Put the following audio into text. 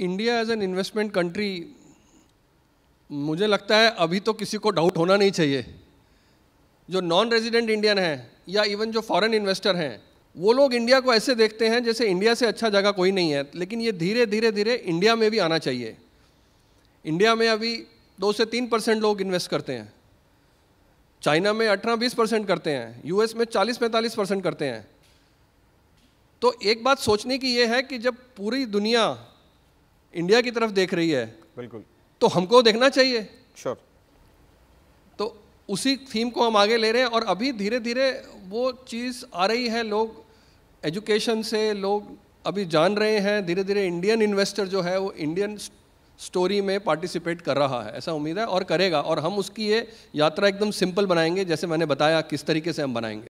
India as an investment country मुझे लगता है अभी तो किसी को डाउट होना नहीं चाहिए जो नॉन रेजिडेंट इंडियन हैं या इवन जो फॉरेन इन्वेस्टर हैं वो लोग इंडिया को ऐसे देखते हैं जैसे इंडिया से अच्छा जगह कोई नहीं है लेकिन ये धीरे धीरे धीरे इंडिया में भी आना चाहिए इंडिया में अभी दो से तीन परसेंट लोग इन्वेस्ट करते हैं चाइना में अठारह बीस परसेंट करते हैं यूएस में चालीस पैंतालीस परसेंट करते हैं तो एक बात सोचने की ये है कि जब पूरी दुनिया इंडिया की तरफ देख रही है बिल्कुल तो हमको देखना चाहिए श्योर तो उसी थीम को हम आगे ले रहे हैं और अभी धीरे धीरे वो चीज़ आ रही है लोग एजुकेशन से लोग अभी जान रहे हैं धीरे धीरे इंडियन इन्वेस्टर जो है वो इंडियन स्टोरी में पार्टिसिपेट कर रहा है ऐसा उम्मीद है और करेगा और हम उसकी ये यात्रा एकदम सिंपल बनाएंगे जैसे मैंने बताया किस तरीके से हम बनाएंगे